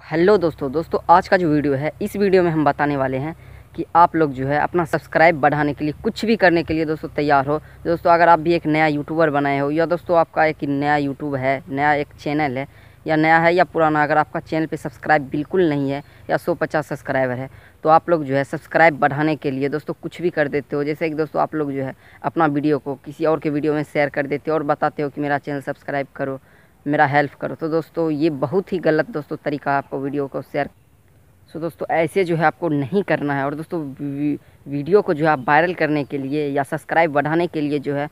hello दोस्तों दोस्तों आज का जो वीडियो है इस वीडियो में हम बताने वाले हैं कि आप लोग जो है अपना सब्सक्राइब बढ़ाने के लिए कुछ भी करने के लिए दोस्तों तैयार हो दोस्तों अगर आप भी एक नया यूट्यूबर बनाए हो या दोस्तों आपका एक नया यूट्यूब है नया एक चैनल है या नया है या पुराना अगर आपका चैनल पे सब्सक्राइब बिल्कुल नहीं है या सौ पचास सब्सक्राइबर है तो आप लोग जो है सब्सक्राइब बढ़ाने के लिए दोस्तों कुछ भी कर देते हो जैसे कि दोस्तों आप लोग जो है अपना वीडियो को किसी और के वीडियो में शेयर कर देते हो और बताते हो कि मेरा चैनल सब्सक्राइब करो मेरा हेल्प करो तो दोस्तों ये बहुत ही गलत दोस्तों तरीका आपको वीडियो को शेयर सो तो दोस्तों ऐसे जो है आपको नहीं करना है और दोस्तों वीडियो को जो है आप वायरल करने के लिए या सब्सक्राइब बढ़ाने के लिए जो है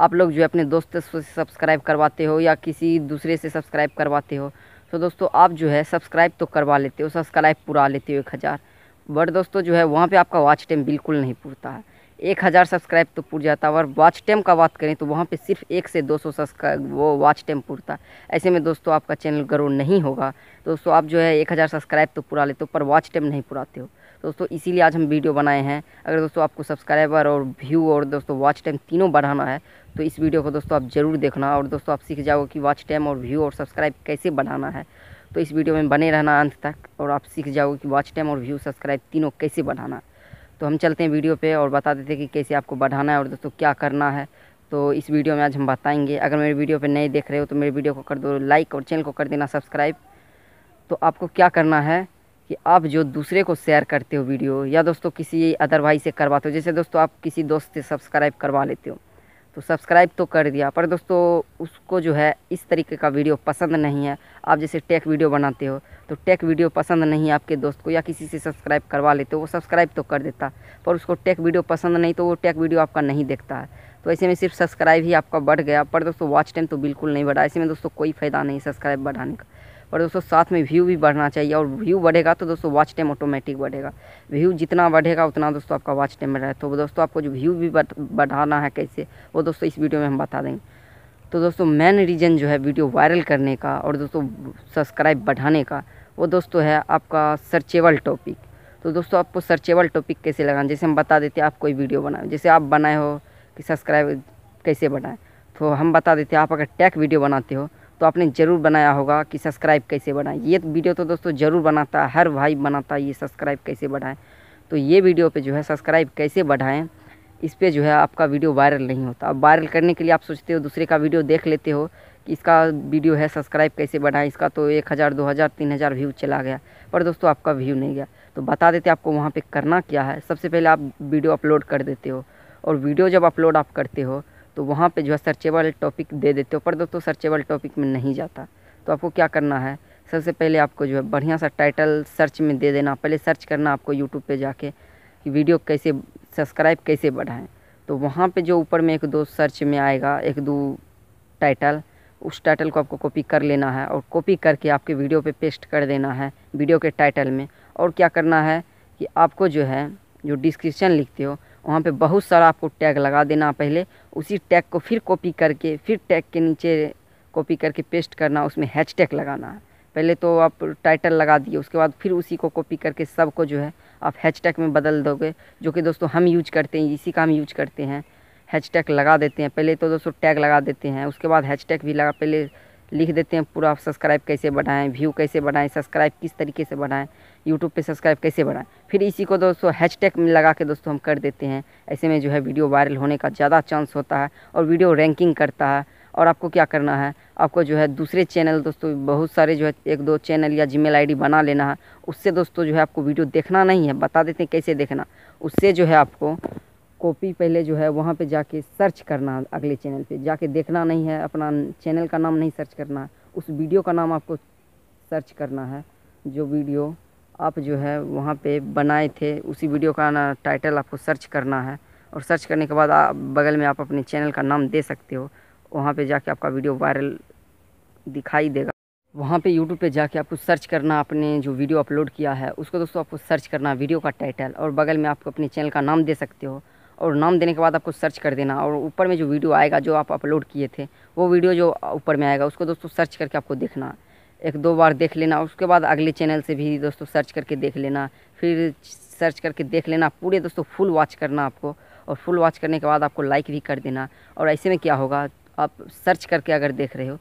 आप लोग जो है अपने दोस्त से सब्सक्राइब करवाते हो या किसी दूसरे से सब्सक्राइब करवाते हो तो दोस्तों आप जो है सब्सक्राइब तो करवा लेते हो सब्सक्राइब पूरा लेते हो एक हज़ार बट दोस्तों जो है वहाँ पे आपका वॉच टाइम बिल्कुल नहीं पूरता है एक हज़ार सब्सक्राइब तो पूर जाता है और वॉच टाइम का बात करें तो वहाँ पे सिर्फ एक से दो सौ सब्सक्राइब वो वॉच टाइम पूरता ऐसे में दोस्तों आपका चैनल ग्रो नहीं होगा दोस्तों आप जो है एक हज़ार सब्सक्राइब तो पूरा लेते हो पर वॉच टाइम नहीं पुराते हो दोस्तों इसीलिए आज हम वीडियो बनाए हैं अगर दोस्तों आपको सब्सक्राइबर और व्यू और दोस्तों वॉच टाइम तीनों बढ़ाना है तो इस वीडियो को दोस्तों आप ज़रूर देखना और दोस्तों आप सीख जाओगे कि वॉच टाइम और व्यू और सब्सक्राइब कैसे बढ़ाना है तो इस वीडियो में बने रहना अंत तक और आप सीख जाओगे कि वॉच टाइम और व्यू सब्सक्राइब तीनों कैसे बढ़ाना है तो हम चलते हैं वीडियो पे और बता देते हैं कि कैसे आपको बढ़ाना है और दोस्तों क्या करना है तो इस वीडियो में आज हम बताएंगे अगर मेरे वीडियो पे नए देख रहे हो तो मेरे वीडियो को कर दो लाइक और चैनल को कर देना सब्सक्राइब तो आपको क्या करना है कि आप जो दूसरे को शेयर करते हो वीडियो या दोस्तों किसी अदर भाई से करवाते हो जैसे दोस्तों आप किसी दोस्त से सब्सक्राइब करवा लेते हो तो सब्सक्राइब तो कर दिया पर दोस्तों उसको जो है इस तरीके का वीडियो पसंद नहीं है आप जैसे टेक वीडियो बनाते हो तो टेक वीडियो पसंद नहीं है आपके दोस्त को या किसी से सब्सक्राइब करवा लेते हो वो सब्सक्राइब तो कर देता पर उसको टेक वीडियो पसंद नहीं तो वो टेक वीडियो आपका नहीं देखता है तो ऐसे में सिर्फ सब्सक्राइब ही आपका बढ़ गया पर दोस्तों वॉच टाइम तो बिल्कुल नहीं बढ़ा ऐसे में दोस्तों कोई फ़ायदा नहीं सब्सक्राइब बढ़ाने का और दोस्तों साथ में व्यू भी बढ़ना चाहिए और व्यू बढ़ेगा तो दोस्तों वॉच टाइम ऑटोमेटिक बढ़ेगा व्यू जितना बढ़ेगा उतना दोस्तों आपका वॉच टाइम बढ़ेगा है तो दोस्तों आपको जो व्यू भी बढ़ाना है कैसे वो दोस्तों इस वीडियो में हम बता देंगे तो दोस्तों मेन रीज़न जो है वीडियो वायरल करने का और दोस्तों सब्सक्राइब बढ़ाने का वो दोस्तों है आपका सर्चेबल टॉपिक तो दोस्तों आपको सर्चेबल टॉपिक कैसे लगाना जैसे हम बता देते आप कोई वीडियो बनाए जैसे आप बनाए हो कि सब्सक्राइब कैसे बनाएं तो हम बता देते आप अगर टैग वीडियो बनाते हो तो आपने ज़रूर बनाया होगा कि सब्सक्राइब कैसे बढ़ाएँ ये वीडियो तो दोस्तों ज़रूर बनाता है हर भाई बनाता है ये सब्सक्राइब कैसे बढ़ाएं तो ये वीडियो पे जो है सब्सक्राइब कैसे बढ़ाएं इस पर जो है आपका वीडियो वायरल नहीं होता अब वायरल करने के लिए आप सोचते हो दूसरे का वीडियो देख लेते हो कि इसका वीडियो है सब्सक्राइब कैसे बढ़ाएं इसका तो एक हज़ार दो हज़ार तीन हज़ार व्यू चला गया पर दोस्तों आपका व्यू नहीं गया तो बता देते आपको वहाँ पर करना क्या है सबसे पहले आप वीडियो अपलोड कर देते हो और वीडियो जब अपलोड आप करते हो तो वहाँ पे जो है सर्चेबल टॉपिक दे देते हो पर दोस्तों सर्चेबल टॉपिक में नहीं जाता तो आपको क्या करना है सबसे पहले आपको जो है बढ़िया सा टाइटल सर्च में दे देना पहले सर्च करना आपको यूट्यूब पे जाके कि वीडियो कैसे सब्सक्राइब कैसे बढ़ाएं तो वहाँ पे जो ऊपर में एक दो सर्च में आएगा एक दो टाइटल उस टाइटल को आपको कॉपी कर लेना है और कॉपी करके आपके वीडियो पे पेस्ट कर देना है वीडियो के टाइटल में और क्या करना है कि आपको जो है जो डिस्क्रिप्शन लिखते हो वहाँ पे बहुत सारा आपको टैग लगा देना पहले उसी टैग को फिर कॉपी करके फिर टैग के नीचे कॉपी करके पेस्ट करना उसमें हैच टैग लगाना है पहले तो आप टाइटल लगा दिए उसके बाद फिर उसी को कॉपी करके सबको जो है आप टैग में बदल दोगे जो कि दोस्तों हम यूज करते हैं इसी का हम यूज करते हैं टैग लगा देते हैं पहले तो दोस्तों टैग लगा देते हैं उसके बाद टैग भी लगा पहले लिख देते हैं पूरा सब्सक्राइब कैसे बढ़ाएँ व्यू कैसे बढ़ाएँ सब्सक्राइब किस तरीके से बढ़ाएँ यूट्यूब पे सब्सक्राइब कैसे बढ़ाएं फिर इसी को दोस्तों हैशटैग लगा के दोस्तों हम कर देते हैं ऐसे में जो है वीडियो वायरल होने का ज़्यादा चांस होता है और वीडियो रैंकिंग करता है और आपको क्या करना है आपको जो है दूसरे चैनल दोस्तों बहुत सारे जो है एक दो चैनल या जीमेल आईडी बना लेना है उससे दोस्तों जो है आपको वीडियो देखना नहीं है बता देते हैं कैसे देखना उससे जो है आपको कॉपी पहले जो है वहाँ पे जाके सर्च करना अगले चैनल पे जाके देखना नहीं है अपना चैनल का नाम नहीं सर्च करना उस वीडियो का नाम आपको सर्च करना है जो वीडियो आप जो है वहाँ पे बनाए थे उसी वीडियो का ना टाइटल आपको सर्च करना है और सर्च करने के बाद बगल में आप अपने चैनल का नाम दे सकते हो वहाँ पे जाके आपका वीडियो वायरल दिखाई देगा वहाँ पे यूट्यूब पे जाके आपको सर्च करना आपने जो वीडियो अपलोड किया है उसको दोस्तों आपको सर्च करना वीडियो का टाइटल और बगल में आपको अपने चैनल का नाम दे सकते हो और नाम देने के बाद आपको सर्च कर देना और ऊपर में जो वीडियो आएगा जो आप अपलोड किए थे वो वीडियो जो ऊपर में आएगा उसको दोस्तों सर्च करके आपको देखना एक दो बार देख लेना उसके बाद अगले चैनल से भी दोस्तों सर्च करके देख लेना फिर सर्च करके देख लेना पूरे दोस्तों फुल वॉच करना आपको और फुल वॉच करने के बाद आपको लाइक भी कर देना और ऐसे में क्या होगा आप सर्च करके अगर देख रहे हो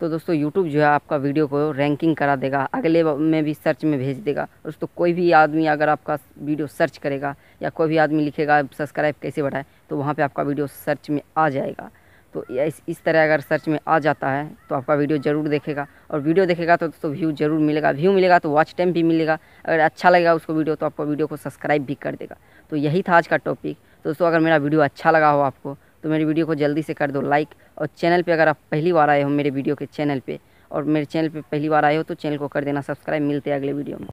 तो दोस्तों यूट्यूब जो है आपका वीडियो को रैंकिंग करा देगा अगले में भी सर्च में भेज देगा दोस्तों कोई भी आदमी अगर आपका वीडियो सर्च करेगा या कोई भी आदमी लिखेगा सब्सक्राइब कैसे बढ़ाए तो वहाँ पर आपका वीडियो सर्च में आ जाएगा तो इस इस तरह अगर सर्च में आ जाता है तो आपका वीडियो ज़रूर देखेगा और वीडियो देखेगा तो तो व्यू ज़रूर मिलेगा व्यू मिलेगा तो वॉच टाइम भी मिलेगा अगर अच्छा लगेगा उसको वीडियो तो आपको वीडियो को सब्सक्राइब भी कर देगा तो यही था आज का टॉपिक दोस्तों अगर मेरा वीडियो अच्छा लगा हो आपको तो मेरे वीडियो को जल्दी से कर दो लाइक और चैनल पर अगर आप पहली बार आए हो मेरे वीडियो के चैनल पर और मेरे चैनल पर पहली बार आए हो तो चैनल को कर देना सब्सक्राइब मिलते हैं अगले वीडियो में